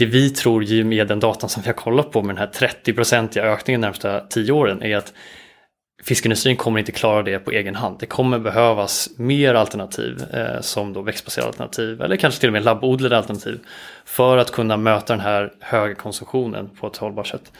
det vi tror ju med den datan som vi har kollat på med den här 30-procentiga ökningen de närmsta tio åren är att fiskindustrin kommer inte klara det på egen hand. Det kommer behövas mer alternativ eh, som då växtbaserade alternativ eller kanske till och med labbodlade alternativ för att kunna möta den här höga konsumtionen på ett hållbart sätt.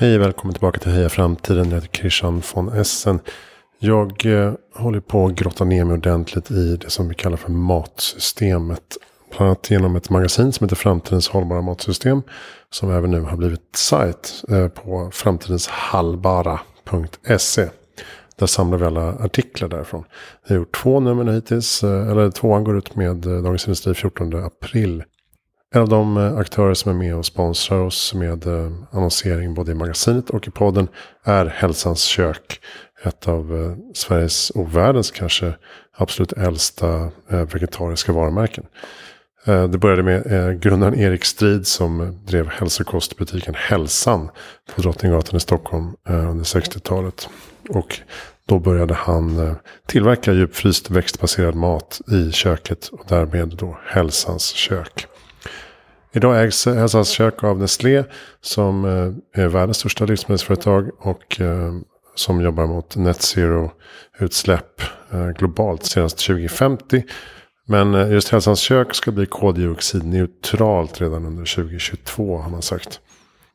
Hej och välkommen tillbaka till Heja Framtiden. Jag heter Christian von Essen. Jag eh, håller på att grotta ner mig ordentligt i det som vi kallar för matsystemet. Bland annat genom ett magasin som heter Framtidens hållbara matsystem. Som även nu har blivit sajt eh, på framtidenshallbara.se. Där samlar vi alla artiklar därifrån. Vi har gjort två nummer hittills. Eh, eller tvåan går ut med eh, Dagens Industri 14 april. En av de eh, aktörer som är med och sponsrar oss med eh, annonsering både i magasinet och i podden är Hälsans kök. Ett av eh, Sveriges och världens kanske absolut äldsta vegetariska varumärken. Det började med grundaren Erik Strid som drev hälsokostbutiken Hälsan på Drottninggatan i Stockholm under 60-talet. Och då började han tillverka djupfryst växtbaserad mat i köket och därmed då Hälsans kök. Idag ägs Hälsans kök av Nestlé som eh, är världens största livsmedelsföretag och eh, som jobbar mot net zero-utsläpp eh, globalt senast 2050. Men just Hälsans kök ska bli koldioxidneutralt redan under 2022 har man sagt.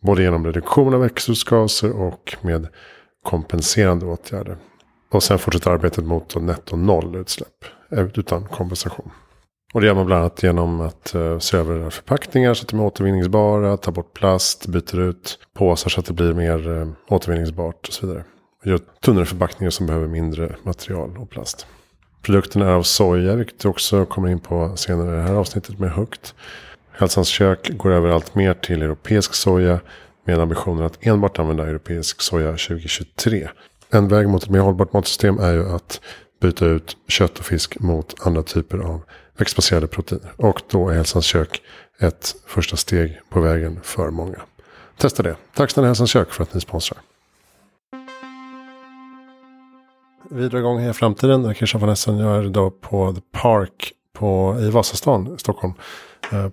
Både genom reduktion av växthusgaser och med kompenserande åtgärder. Och sen fortsätter arbetet mot netto noll utsläpp utan kompensation. Och det gör man bland annat genom att eh, se över förpackningar så att de är återvinningsbara, ta bort plast, byter ut påsar så att det blir mer eh, återvinningsbart och så vidare. Och gör tunnare förpackningar som behöver mindre material och plast. Produkten är av soja, vilket också kommer in på senare i det här avsnittet med högt. Hälsans kök går över allt mer till europeisk soja med ambitionen att enbart använda europeisk soja 2023. En väg mot ett mer hållbart matsystem är ju att byta ut kött och fisk mot andra typer av växtbaserade proteiner. Och då är Hälsans kök ett första steg på vägen för många. Testa det. Tack snälla Hälsans kök för att ni sponsrar. Vi drar igång här i framtiden. Det är Christian von Essen. Jag är idag på The Park på, i Vasastan, i Stockholm. Eh,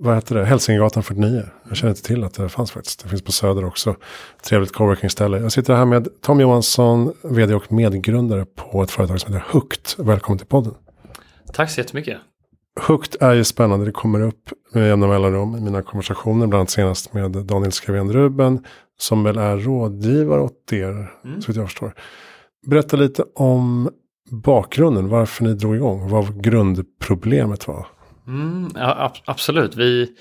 vad heter det? Hälsingegatan 49. Jag känner inte till att det fanns faktiskt. Det finns på Söder också. Trevligt coworkingställe. Jag sitter här med Tom Johansson, vd och medgrundare på ett företag som heter Hukt. Välkommen till podden. Tack så jättemycket. Högt är ju spännande, det kommer upp med jämna mellanrum i mina konversationer, bland annat senast med Daniel Skavén Ruben, som väl är rådgivare åt er, mm. så jag förstår. Berätta lite om bakgrunden, varför ni drog igång, vad grundproblemet var. Mm, ja, absolut, vi,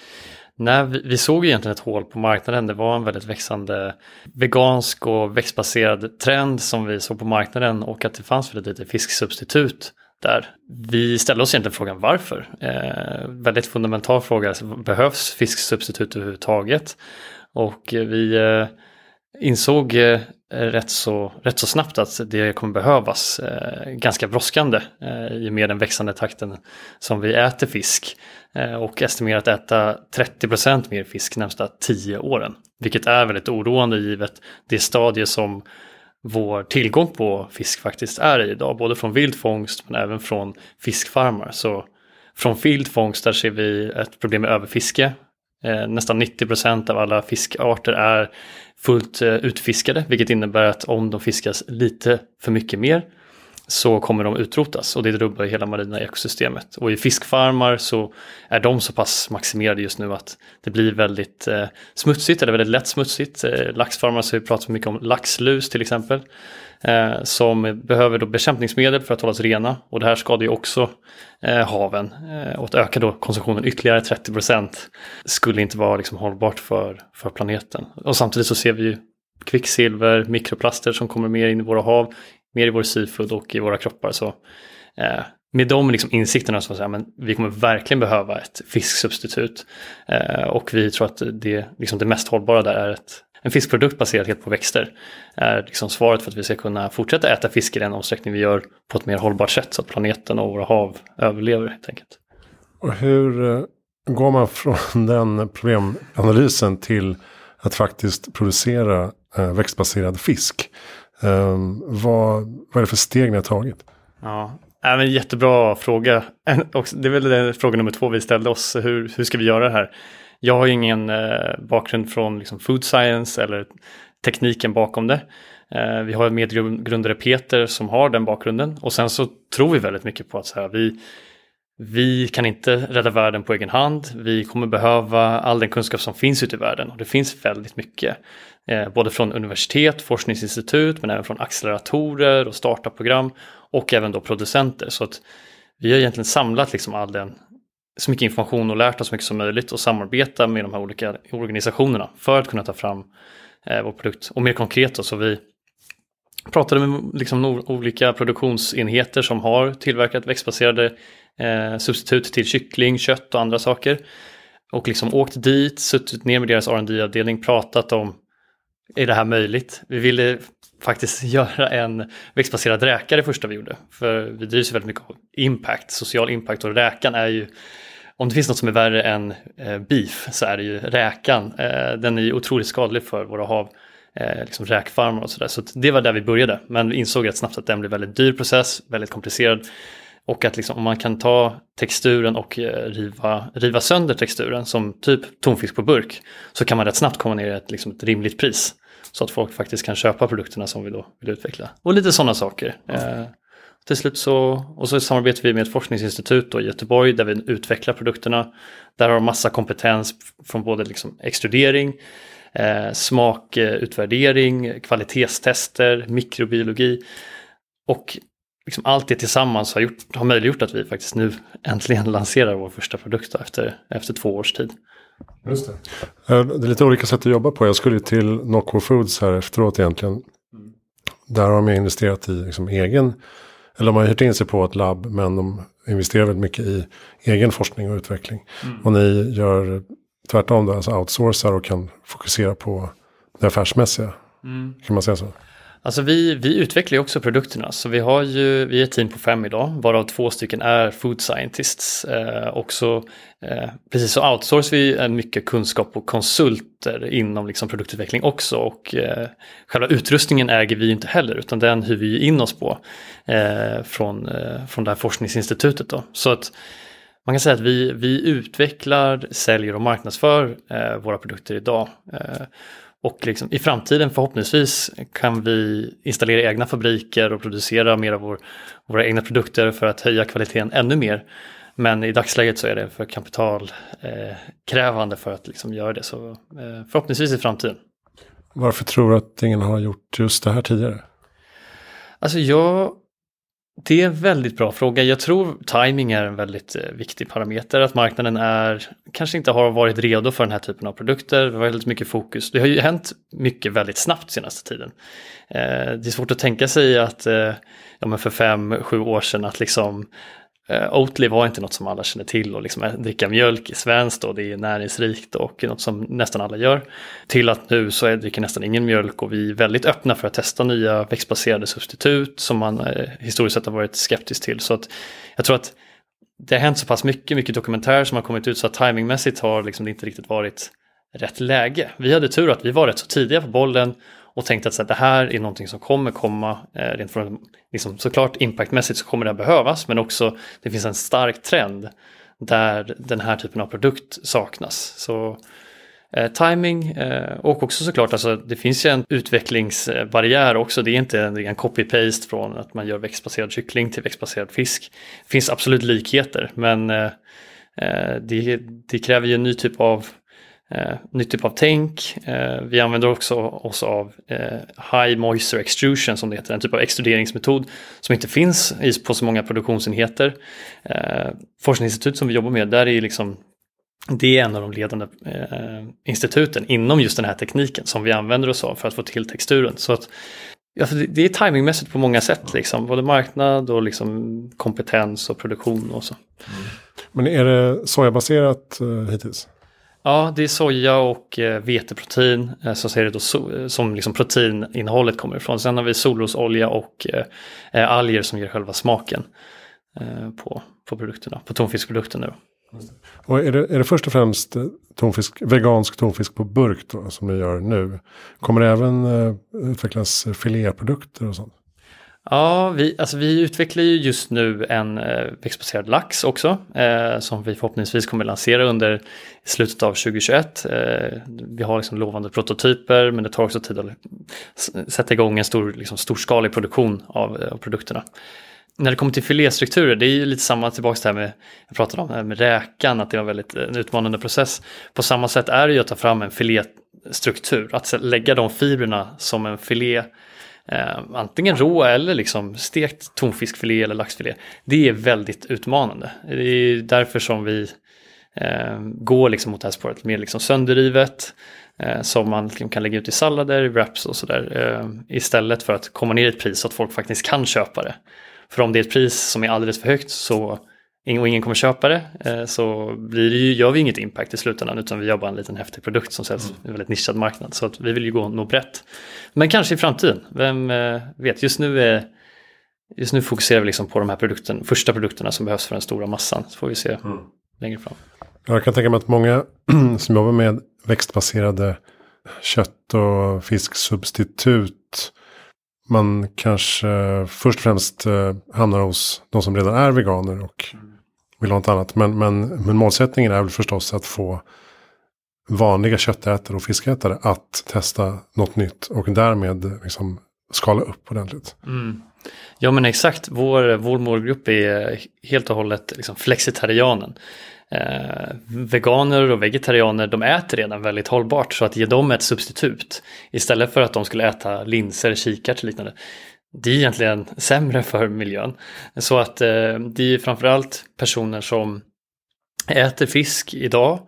när vi, vi, såg egentligen ett hål på marknaden. Det var en väldigt växande vegansk och växtbaserad trend som vi såg på marknaden och att det fanns väldigt lite fisksubstitut där vi ställde oss egentligen frågan varför. Eh, väldigt fundamental fråga, alltså, behövs fisksubstitut överhuvudtaget? Och eh, vi eh, insåg eh, rätt, så, rätt så snabbt att det kommer behövas eh, ganska brådskande eh, i och med den växande takten som vi äter fisk och estimerat äta 30 mer fisk närmsta 10 åren. Vilket är väldigt oroande givet det stadie som vår tillgång på fisk faktiskt är i idag, både från vildfångst men även från fiskfarmar. Så från vildfångst där ser vi ett problem med överfiske. Eh, nästan 90 procent av alla fiskarter är fullt eh, utfiskade, vilket innebär att om de fiskas lite för mycket mer så kommer de utrotas och det rubbar hela marina ekosystemet. Och i fiskfarmar så är de så pass maximerade just nu att det blir väldigt eh, smutsigt eller väldigt lätt smutsigt. Eh, laxfarmar så pratar vi mycket om laxlus till exempel eh, som behöver då bekämpningsmedel för att hållas rena och det här skadar ju också eh, haven eh, och att öka då konsumtionen ytterligare 30 procent skulle inte vara liksom, hållbart för, för planeten. Och samtidigt så ser vi ju kvicksilver, mikroplaster som kommer mer in i våra hav mer i vår seafood och i våra kroppar. Så eh, med de liksom insikterna så säger men vi kommer verkligen behöva ett fisksubstitut. Eh, och vi tror att det, liksom det mest hållbara där är ett, en fiskprodukt baserad helt på växter. är liksom svaret för att vi ska kunna fortsätta äta fisk i den omsträckning vi gör på ett mer hållbart sätt så att planeten och våra hav överlever helt enkelt. Och hur eh, går man från den problemanalysen till att faktiskt producera eh, växtbaserad fisk? Um, vad, vad är det för steg ni har tagit? Ja, äh, jättebra fråga. Det är väl den fråga nummer två vi ställde oss. Hur, hur ska vi göra det här? Jag har ingen eh, bakgrund från liksom, food science eller tekniken bakom det. Eh, vi har en medgrundare Peter som har den bakgrunden och sen så tror vi väldigt mycket på att så här, vi, vi kan inte rädda världen på egen hand. Vi kommer behöva all den kunskap som finns ute i världen och det finns väldigt mycket eh, både från universitet, forskningsinstitut, men även från acceleratorer och startup-program och även då producenter. Så att vi har egentligen samlat liksom all den, så mycket information och lärt oss så mycket som möjligt och samarbeta med de här olika organisationerna för att kunna ta fram eh, vår produkt. Och mer konkret då, så vi pratade med liksom olika produktionsenheter som har tillverkat växtbaserade eh, substitut till kyckling, kött och andra saker. Och liksom åkt dit, suttit ner med deras rd avdelning pratat om är det här möjligt? Vi ville faktiskt göra en växtbaserad räka det första vi gjorde. För vi drivs ju väldigt mycket av impact, social impact och räkan är ju om det finns något som är värre än eh, beef så är det ju räkan. Eh, den är ju otroligt skadlig för våra hav, eh, liksom räkfarmar och sådär. Så det var där vi började, men vi insåg rätt snabbt att den blev väldigt dyr process, väldigt komplicerad. Och att liksom, om man kan ta texturen och eh, riva, riva sönder texturen som typ tonfisk på burk så kan man rätt snabbt komma ner i ett, liksom ett rimligt pris. Så att folk faktiskt kan köpa produkterna som vi då vill utveckla. Och lite sådana saker. Mm. Eh, till slut så, och så samarbetar vi med ett forskningsinstitut i Göteborg där vi utvecklar produkterna. Där har de massa kompetens från både liksom extrudering, eh, smakutvärdering, eh, kvalitetstester, mikrobiologi. Och liksom allt det tillsammans har, gjort, har möjliggjort att vi faktiskt nu äntligen lanserar vår första produkt efter, efter två års tid. Just det. Eh, det är lite olika sätt att jobba på. Jag skulle till Nocco Foods här efteråt egentligen. Mm. Där har de investerat i liksom egen, eller de har hyrt in sig på ett labb, men de investerar väldigt mycket i egen forskning och utveckling. Mm. Och ni gör tvärtom, då, alltså outsourcar och kan fokusera på det affärsmässiga. Mm. Kan man säga så? Alltså vi, vi utvecklar ju också produkterna, så vi, har ju, vi är ett team på fem idag, varav två stycken är food scientists. Eh, också, eh, precis så outsourcar vi mycket kunskap och konsulter inom liksom produktutveckling också. Och eh, själva utrustningen äger vi inte heller, utan den hyr vi in oss på eh, från, eh, från det här forskningsinstitutet. Då. Så att man kan säga att vi, vi utvecklar, säljer och marknadsför eh, våra produkter idag. Eh, och liksom, i framtiden förhoppningsvis kan vi installera egna fabriker och producera mer av vår, våra egna produkter för att höja kvaliteten ännu mer. Men i dagsläget så är det för kapitalkrävande eh, för att liksom göra det. Så eh, förhoppningsvis i framtiden. Varför tror du att ingen har gjort just det här tidigare? Alltså jag det är en väldigt bra fråga. Jag tror timing är en väldigt eh, viktig parameter. Att marknaden är, kanske inte har varit redo för den här typen av produkter. Det var väldigt mycket fokus. Det har ju hänt mycket väldigt snabbt senaste tiden. Eh, det är svårt att tänka sig att eh, ja, men för fem, sju år sedan att liksom Eh, Oatly var inte något som alla känner till och liksom dricka mjölk i svenskt och det är näringsrikt och något som nästan alla gör. Till att nu så dricker nästan ingen mjölk och vi är väldigt öppna för att testa nya växtbaserade substitut som man eh, historiskt sett har varit skeptisk till. Så att jag tror att det har hänt så pass mycket, mycket dokumentärer som har kommit ut så att timingmässigt har liksom det inte riktigt varit rätt läge. Vi hade tur att vi var rätt så tidiga på bollen och tänkte att så här, det här är någonting som kommer komma, eh, rent från, liksom, såklart impactmässigt så kommer det behövas, men också det finns en stark trend där den här typen av produkt saknas. Så eh, timing eh, och också såklart, alltså, det finns ju en utvecklingsbarriär också, det är inte en, en copy-paste från att man gör växtbaserad kyckling till växtbaserad fisk. Det finns absolut likheter, men eh, eh, det, det, kräver ju en ny typ av eh, nytt typ av tänk. Eh, vi använder också oss av eh, High Moisture Extrusion som det heter, en typ av extruderingsmetod som inte finns på så många produktionsenheter. Eh, forskningsinstitut som vi jobbar med, där är liksom det är en av de ledande eh, instituten inom just den här tekniken som vi använder oss av för att få till texturen. Så att Alltså det är timingmässigt på många sätt, liksom. både marknad och liksom kompetens och produktion och så. Mm. Men är det sojabaserat eh, hittills? Ja, det är soja och eh, veteprotein. Eh, så ser det då so eh, som liksom proteininnehållet kommer ifrån. Sen har vi solrosolja och alger som ger själva smaken på, på produkterna, på tonfiskprodukterna. Och är det, är det först och främst tonfisk, vegansk tonfisk på burk då, som ni gör nu? Kommer det även utvecklas filéprodukter och sånt? Ja, vi, alltså vi utvecklar ju just nu en eh, växtbaserad lax också eh, som vi förhoppningsvis kommer lansera under slutet av 2021. Eh, vi har liksom lovande prototyper men det tar också tid att sätta igång en stor, liksom, storskalig produktion av, eh, av produkterna när det kommer till filéstrukturer, det är ju lite samma tillbaka till det här med, jag pratade om med räkan, att det var väldigt eh, en utmanande process. På samma sätt är det ju att ta fram en filéstruktur, att lägga de fibrerna som en filé eh, antingen rå eller liksom stekt tonfiskfilé eller laxfilé. Det är väldigt utmanande. Det är därför som vi eh, går liksom mot det här spåret mer liksom sönderrivet eh, som man liksom kan lägga ut i sallader, wraps och sådär eh, istället för att komma ner i ett pris så att folk faktiskt kan köpa det. För om det är ett pris som är alldeles för högt så och ingen kommer köpa det eh, så blir det ju, gör vi inget impact i slutändan utan vi gör bara en liten häftig produkt som säljs mm. i en väldigt nischad marknad. Så att vi vill ju gå nå brett. Men kanske i framtiden, vem eh, vet? Just nu, är, just nu fokuserar vi liksom på de här produkten, första produkterna som behövs för den stora massan. Så får vi se mm. längre fram. Jag kan tänka mig att många som jobbar med växtbaserade kött och fisksubstitut man kanske först och främst eh, hamnar hos de som redan är veganer och mm vill ha något annat. Men, men, men målsättningen är väl förstås att få vanliga köttätare och fiskätare att testa något nytt och därmed liksom skala upp ordentligt. Mm. Ja men exakt, vår, vår målgrupp är helt och hållet liksom flexitarianen. Eh, veganer och vegetarianer de äter redan väldigt hållbart så att ge dem ett substitut istället för att de skulle äta linser, kikärtor och liknande det är egentligen sämre för miljön. Så att eh, det är framförallt personer som äter fisk idag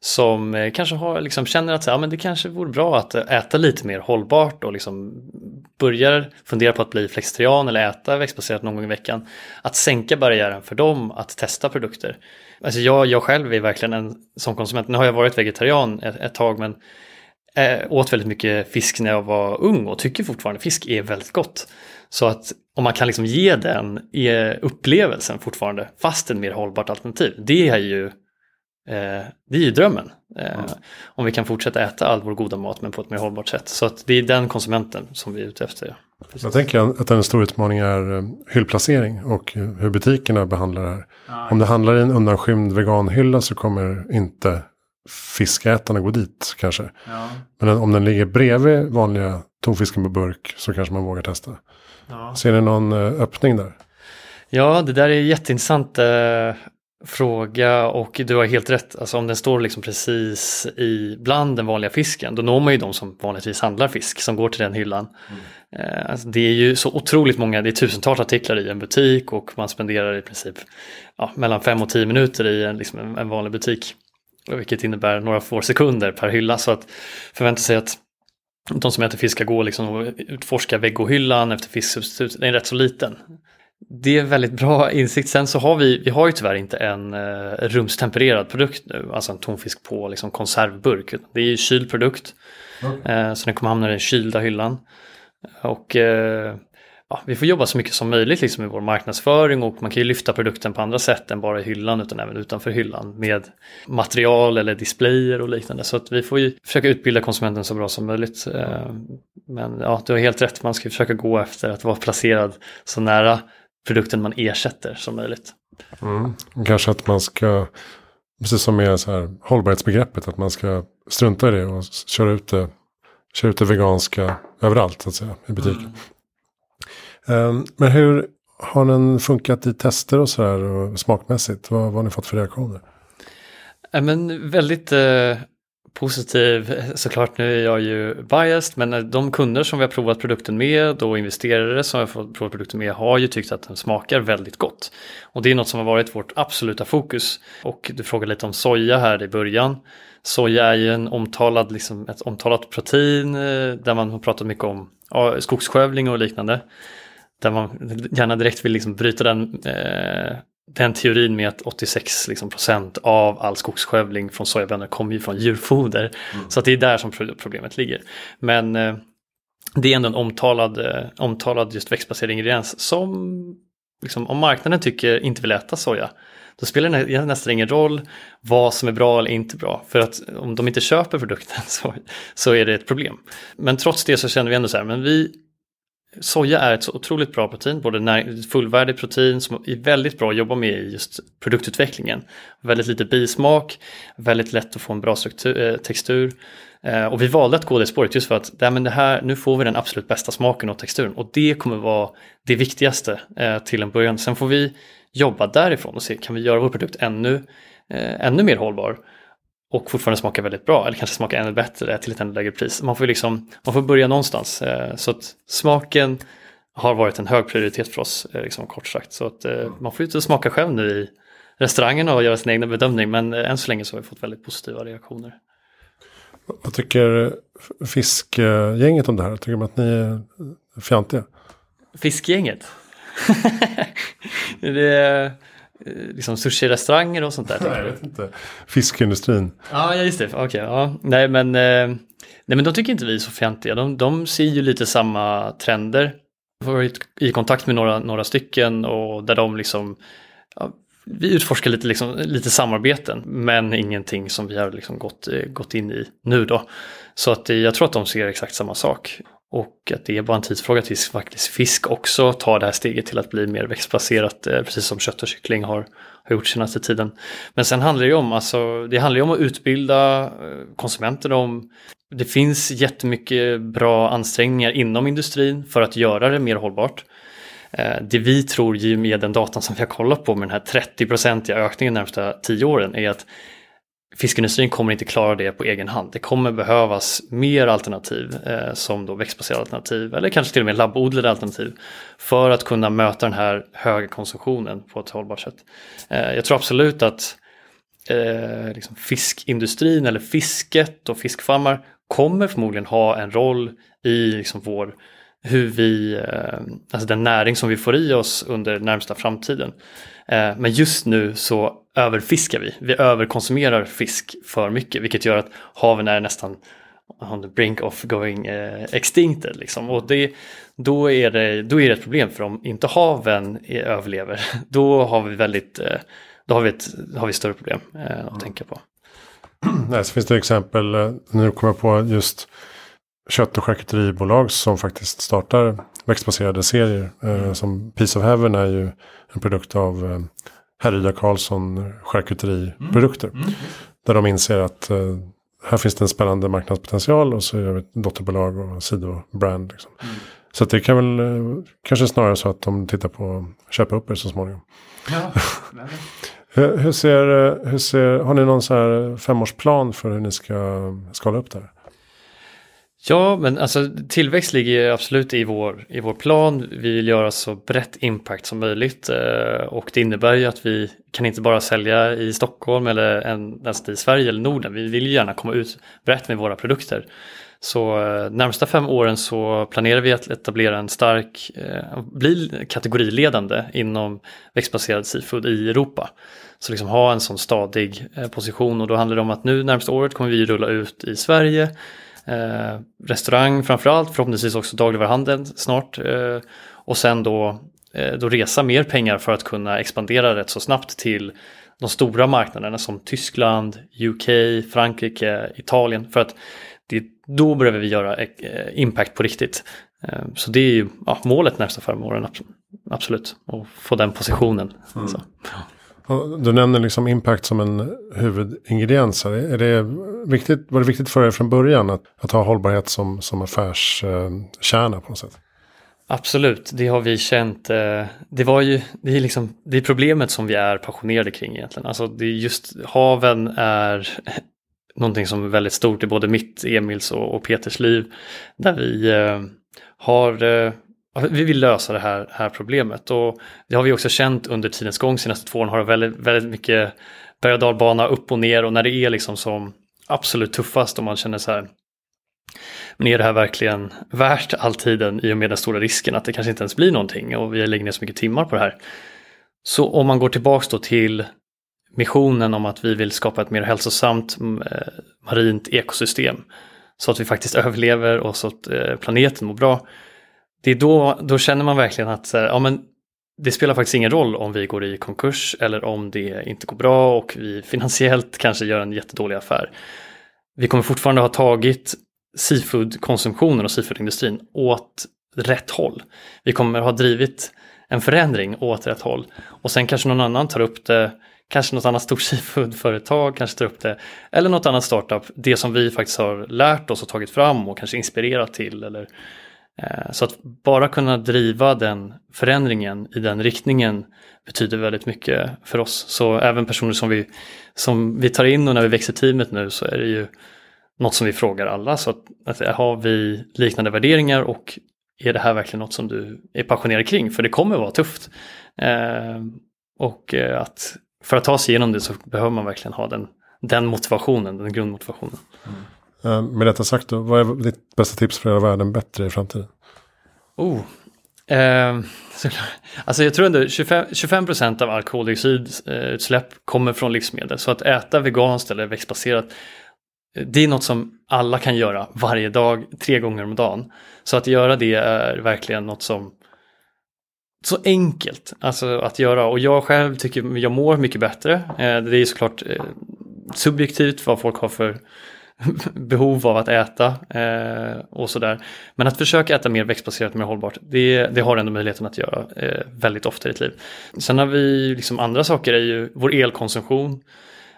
som eh, kanske har, liksom, känner att ja, men det kanske vore bra att äta lite mer hållbart och liksom börjar fundera på att bli flexitarian eller äta växtbaserat någon gång i veckan. Att sänka barriären för dem att testa produkter. Alltså jag, jag själv är verkligen en som konsument, nu har jag varit vegetarian ett, ett tag men äh, åt väldigt mycket fisk när jag var ung och tycker fortfarande fisk är väldigt gott. Så att om man kan liksom ge den ge eh, upplevelsen fortfarande, fast en mer hållbart alternativ, det är ju, eh, det är ju drömmen. Eh, mm. Om vi kan fortsätta äta all vår goda mat men på ett mer hållbart sätt. Så att det är den konsumenten som vi är ute efter. Precis. Jag tänker att en stor utmaning är eh, hyllplacering och hur butikerna behandlar det här. Mm. Om det handlar i en undanskymd veganhylla så kommer inte fiskätarna gå dit kanske. Ja. Men om den ligger bredvid vanliga tonfisken på burk så kanske man vågar testa. Ja. Ser ni någon eh, öppning där? Ja, det där är jätteintressant eh, fråga och du har helt rätt. Alltså om den står liksom precis i bland den vanliga fisken, då når man ju de som vanligtvis handlar fisk som går till den hyllan. Mm. Eh, alltså det är ju så otroligt många, det är tusentals artiklar i en butik och man spenderar i princip ja, mellan fem och tio minuter i en, liksom en, en vanlig butik vilket innebär några få sekunder per hylla. Så att förvänta sig att de som äter fisk ska gå liksom och utforska vegohyllan efter fisksubstitut, den är rätt så liten. Det är väldigt bra insikt. Sen så har vi, vi har ju tyvärr inte en eh, rumstempererad produkt nu, alltså en tonfisk på liksom konservburk. Det är ju kyld produkt, mm. Eh, så den kommer hamna i den kylda hyllan. Och eh, ja, vi får jobba så mycket som möjligt liksom i vår marknadsföring och man kan ju lyfta produkten på andra sätt än bara i hyllan utan även utanför hyllan med material eller displayer och liknande. Så att vi får ju försöka utbilda konsumenten så bra som möjligt. Eh, men ja, du har helt rätt, man ska försöka gå efter att vara placerad så nära produkten man ersätter som möjligt. Mm. Kanske att man ska, precis som med så här, hållbarhetsbegreppet, att man ska strunta i det och köra ut det, köra ut det veganska överallt så att säga, i butiken. Mm. Ehm, men hur har den funkat i tester och sådär smakmässigt? Vad, vad har ni fått för reaktioner? men väldigt eh, positiv. Såklart nu är jag ju biased men eh, de kunder som vi har provat produkten med och investerare som vi har provat produkten med har ju tyckt att den smakar väldigt gott. Och det är något som har varit vårt absoluta fokus. Och du frågade lite om soja här i början. Soja är ju en omtalad, liksom, ett omtalat protein eh, där man har pratat mycket om skogsskövling och liknande där man gärna direkt vill liksom bryta den, eh, den teorin med att 86 liksom, procent av all skogsskövling från sojabönor kommer ju från djurfoder. Mm. Så att det är där som problemet ligger. Men eh, det är ändå en omtalad, eh, omtalad just växtbaserad ingrediens som liksom, om marknaden tycker inte vill äta soja då spelar det nästan ingen roll vad som är bra eller inte bra. För att om de inte köper produkten så, så är det ett problem. Men trots det så känner vi ändå så här, men vi, Soja är ett så otroligt bra protein, både fullvärdig protein som är väldigt bra att jobba med i just produktutvecklingen. Väldigt lite bismak, väldigt lätt att få en bra struktur, eh, textur. Eh, och vi valde att gå det spåret just för att nej, men det här, nu får vi den absolut bästa smaken och texturen och det kommer vara det viktigaste eh, till en början. Sen får vi jobba därifrån och se kan vi göra vår produkt ännu, ännu mer hållbar och fortfarande smakar väldigt bra eller kanske smakar ännu bättre till ett ännu lägre pris. Man får, liksom, man får börja någonstans. Eh, så att smaken har varit en hög prioritet för oss, eh, liksom, kort sagt. Så att, eh, mm. man får ju inte smaka själv nu i restaurangerna och göra sin egna bedömning men än så länge så har vi fått väldigt positiva reaktioner. Vad tycker fiskgänget om det här? Tycker de att ni är fjantiga? Fiskgänget? det är Eh, liksom sushi-restauranger och sånt där? Nej, typ. jag vet inte. Fiskindustrin. Ja, just det. Okej, okay, ja. Nej, men, eh, nej, men de tycker inte vi är så fientliga. De, de ser ju lite samma trender. Vi har varit i kontakt med några, några stycken och där de liksom ja, vi utforskar lite, liksom, lite samarbeten, men ingenting som vi har liksom gått, eh, gått in i nu då. Så att jag tror att de ser exakt samma sak. Och att det är bara en tidsfråga tills faktiskt fisk också tar det här steget till att bli mer växtbaserat, eh, precis som kött och kyckling har, har gjort senaste tiden. Men sen handlar det ju om, alltså, det handlar om att utbilda eh, konsumenter om det finns jättemycket bra ansträngningar inom industrin för att göra det mer hållbart. Eh, det vi tror ju med den datan som vi har kollat på med den här 30-procentiga ökningen de närmsta 10 åren är att fiskindustrin kommer inte klara det på egen hand. Det kommer behövas mer alternativ eh, som då växtbaserade alternativ eller kanske till och med labbodlade alternativ för att kunna möta den här höga konsumtionen på ett hållbart sätt. Eh, jag tror absolut att eh, liksom fiskindustrin eller fisket och fiskfarmar kommer förmodligen ha en roll i liksom vår hur vi, eh, alltså den näring som vi får i oss under närmsta framtiden. Eh, men just nu så överfiskar vi. Vi överkonsumerar fisk för mycket vilket gör att haven är nästan on the brink of going eh, extincted. Liksom. Och det, då, är det, då är det ett problem för om inte haven är, överlever då har vi väldigt eh, då har vi ett har vi större problem eh, att mm. tänka på. Nej, så finns det exempel, eh, nu kommer jag på just kött och charkuteribolag som faktiskt startar växtbaserade serier. Eh, mm. Som Piece of Heaven är ju en produkt av eh, Härryda Karlsson charkuteriprodukter. Mm. Mm. Där de inser att eh, här finns det en spännande marknadspotential och så gör vi ett dotterbolag och sidobrand. Liksom. Mm. Så det kan väl eh, kanske snarare så att de tittar på att köpa upp er så småningom. Ja. hur, hur, ser, eh, hur ser, har ni någon så här femårsplan för hur ni ska skala upp det här? Ja, men alltså tillväxt ligger absolut i vår, i vår plan. Vi vill göra så brett impact som möjligt eh, och det innebär ju att vi kan inte bara sälja i Stockholm eller ens i Sverige eller Norden. Vi vill gärna komma ut brett med våra produkter. Så eh, närmsta fem åren så planerar vi att etablera en stark, eh, bli kategoriledande inom växtbaserad seafood i Europa. Så liksom ha en sån stadig position och då handlar det om att nu närmsta året kommer vi rulla ut i Sverige eh, restaurang framförallt, förhoppningsvis också dagligvaruhandeln snart. Eh, och sen då, eh, då resa mer pengar för att kunna expandera rätt så snabbt till de stora marknaderna som Tyskland, UK, Frankrike, Italien. För att det, då behöver vi göra eh, impact på riktigt. Eh, så det är ju ja, målet närmsta fem åren, absolut. Och få den positionen. Mm. Du nämner liksom impact som en huvudingrediens. Är det viktigt, var det viktigt för er från början att, att ha hållbarhet som, som affärskärna på något sätt? Absolut, det har vi känt. Eh, det, var ju, det, är liksom, det är problemet som vi är passionerade kring egentligen. Alltså det är just haven är någonting som är väldigt stort i både mitt, Emils och, och Peters liv. Där vi eh, har eh, Alltså, vi vill lösa det här, här problemet och det har vi också känt under tidens gång senaste två åren har det väldigt, väldigt mycket berg och dalbana upp och ner och när det är liksom som absolut tuffast och man känner så här men är det här verkligen värt all tiden i och med den stora risken att det kanske inte ens blir någonting och vi lägger ner så mycket timmar på det här. Så om man går tillbaks då till missionen om att vi vill skapa ett mer hälsosamt eh, marint ekosystem så att vi faktiskt överlever och så att eh, planeten mår bra det är då, då känner man verkligen att så här, ja, men det spelar faktiskt ingen roll om vi går i konkurs eller om det inte går bra och vi finansiellt kanske gör en jättedålig affär. Vi kommer fortfarande ha tagit Seafood-konsumtionen och Seafood-industrin åt rätt håll. Vi kommer ha drivit en förändring åt rätt håll och sen kanske någon annan tar upp det, kanske något annat stort Seafood-företag kanske tar upp det eller något annat startup, det som vi faktiskt har lärt oss och tagit fram och kanske inspirerat till eller Eh, så att bara kunna driva den förändringen i den riktningen betyder väldigt mycket för oss. Så även personer som vi, som vi tar in och när vi växer teamet nu så är det ju något som vi frågar alla. Så att, alltså, har vi liknande värderingar och är det här verkligen något som du är passionerad kring? För det kommer vara tufft. Eh, och eh, att för att ta sig igenom det så behöver man verkligen ha den, den motivationen, den grundmotivationen. Mm. Eh, med detta sagt, då, vad är ditt bästa tips för att göra världen bättre i framtiden? Oh, eh, alltså jag tror ändå 25 procent av all koldioxidutsläpp kommer från livsmedel. Så att äta veganskt eller växtbaserat, eh, det är något som alla kan göra varje dag, tre gånger om dagen. Så att göra det är verkligen något som så enkelt alltså, att göra. Och jag själv tycker jag mår mycket bättre. Eh, det är såklart subjektivt vad folk har för behov av att äta eh, och sådär. Men att försöka äta mer växtbaserat, och mer hållbart, det, det har ändå möjligheten att göra eh, väldigt ofta i ditt liv. Sen har vi liksom andra saker, är ju vår elkonsumtion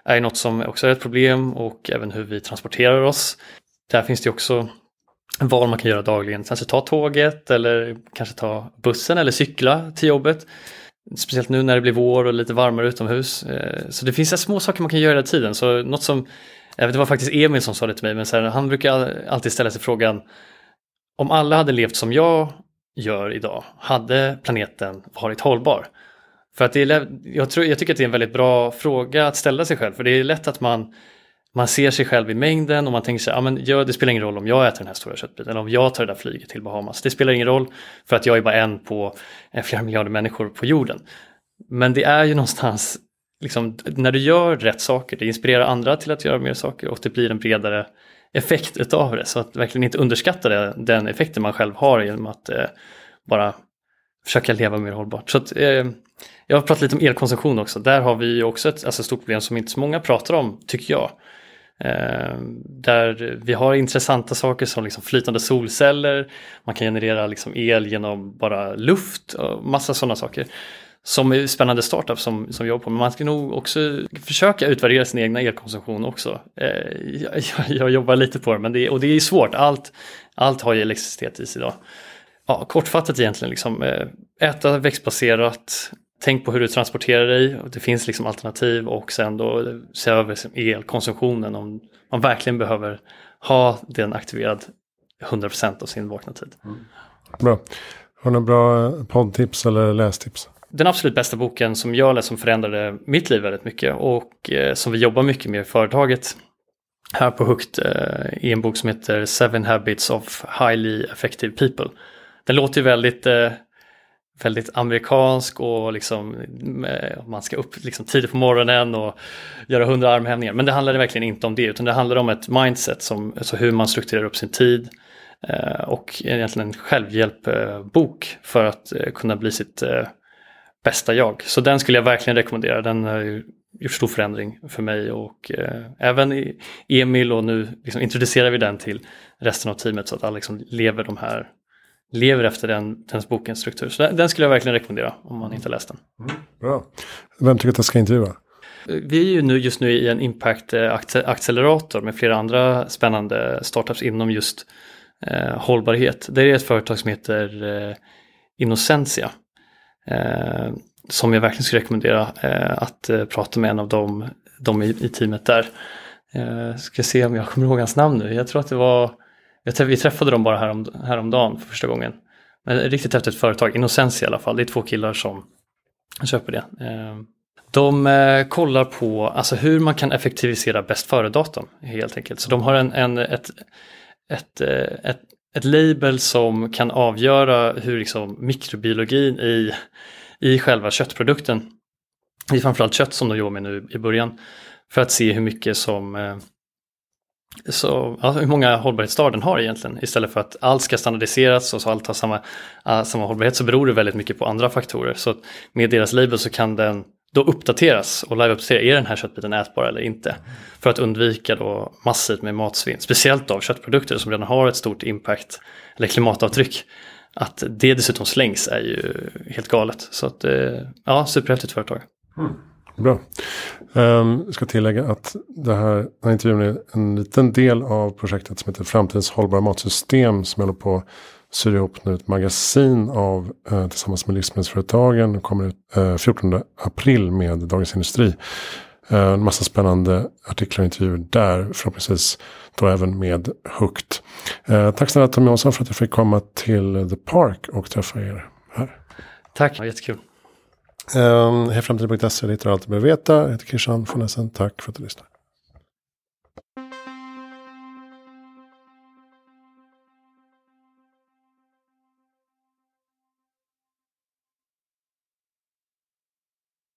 är något som också är ett problem och även hur vi transporterar oss. Där finns det också val man kan göra dagligen, kanske ta tåget eller kanske ta bussen eller cykla till jobbet. Speciellt nu när det blir vår och lite varmare utomhus. Eh, så det finns små saker man kan göra hela tiden. Så något som jag vet, det var faktiskt Emil som sa det till mig, men så här, han brukar alltid ställa sig frågan om alla hade levt som jag gör idag, hade planeten varit hållbar? För att det är, jag, tror, jag tycker att det är en väldigt bra fråga att ställa sig själv, för det är lätt att man, man ser sig själv i mängden och man tänker sig, ja men jag, det spelar ingen roll om jag äter den här stora köttbiten eller om jag tar det där flyget till Bahamas. Det spelar ingen roll för att jag är bara en på flera miljarder människor på jorden. Men det är ju någonstans liksom, när du gör rätt saker, det inspirerar andra till att göra mer saker och det blir en bredare effekt utav det. Så att verkligen inte underskatta det, den effekten man själv har genom att eh, bara försöka leva mer hållbart. Så att, eh, jag har pratat lite om elkonsumtion också. Där har vi också ett alltså, stort problem som inte så många pratar om, tycker jag. Eh, där vi har intressanta saker som liksom flytande solceller, man kan generera liksom el genom bara luft och massa sådana saker som är spännande startup som, som jobbar på. Men man ska nog också försöka utvärdera sin egna elkonsumtion också. Eh, jag, jag, jobbar lite på det, men det är, och det är svårt. Allt, allt har ju elektricitet i sig idag. Ja, kortfattat egentligen, liksom, eh, äta växtbaserat, tänk på hur du transporterar dig, det finns liksom alternativ och sen då se över elkonsumtionen om man verkligen behöver ha den aktiverad 100% av sin vakna tid. Mm. Bra. Har du några bra poddtips eller lästips? den absolut bästa boken som jag läste som förändrade mitt liv väldigt mycket och eh, som vi jobbar mycket med i företaget här på Hooked är eh, en bok som heter Seven Habits of Highly Effective People. Den låter ju väldigt, eh, väldigt amerikansk och liksom man ska upp liksom tidigt på morgonen och göra hundra armhävningar. Men det handlar verkligen inte om det utan det handlar om ett mindset, som, alltså hur man strukturerar upp sin tid och egentligen en självhjälpbok för att kunna bli sitt bästa jag. Så den skulle jag verkligen rekommendera. Den har gjort stor förändring för mig och eh, även Emil och nu liksom introducerar vi den till resten av teamet så att alla liksom lever de här lever efter den, den bokens struktur. Så den, den, skulle jag verkligen rekommendera om man inte läst den. Mm, bra. Vem tycker att jag ska intervjua? Eh, vi är ju nu, just nu i en impact-accelerator eh, med flera andra spännande startups inom just eh, hållbarhet. Det är ett företag som heter eh, Innocentia Eh, som jag verkligen skulle rekommendera eh, att eh, prata med en av dem, dem i, i teamet där. Eh, ska se om jag kommer ihåg hans namn nu. Jag tror att det var, träffade, vi träffade dem bara härom, häromdagen för första gången. Men riktigt häftigt företag, Innocensia i alla fall. Det är två killar som köper det. De kollar på alltså, hur man kan effektivisera bäst före-datum helt enkelt. Så de har en, en ett, ett, ett, ett label som kan avgöra hur liksom mikrobiologin i, i själva köttprodukten, det är framförallt kött som de jobbar med nu i början, för att se hur mycket som eh, så, alltså hur många hållbarhetsdagar den har egentligen. Istället för att allt ska standardiseras och så allt har samma, eh, samma hållbarhet så beror det väldigt mycket på andra faktorer. Så med deras label så kan den då uppdateras och liveuppdaterar, är den här köttbiten ätbar eller inte? För att undvika då massivt med matsvinn, speciellt av köttprodukter som redan har ett stort impact eller klimatavtryck. Att det dessutom slängs är ju helt galet. Så att, eh, ja, superhäftigt företag. Mm. Bra. Um, jag ska tillägga att det här, den här intervjun är en liten del av projektet som heter Framtidens hållbara matsystem som håller på syr ihop nu ett magasin av eh, tillsammans med livsmedelsföretagen. kommer ut eh, 14 april med Dagens Industri. Eh, en massa spännande artiklar och intervjuer där. Förhoppningsvis då även med Högt. Eh, tack snälla Tom Jansson för att jag fick komma till The Park och träffa er här. Tack, ja, jättekul. Um, ehm, Hejframtiden.se, det hittar allt du behöver veta. Jag heter Christian von Essen, tack för att du lyssnade.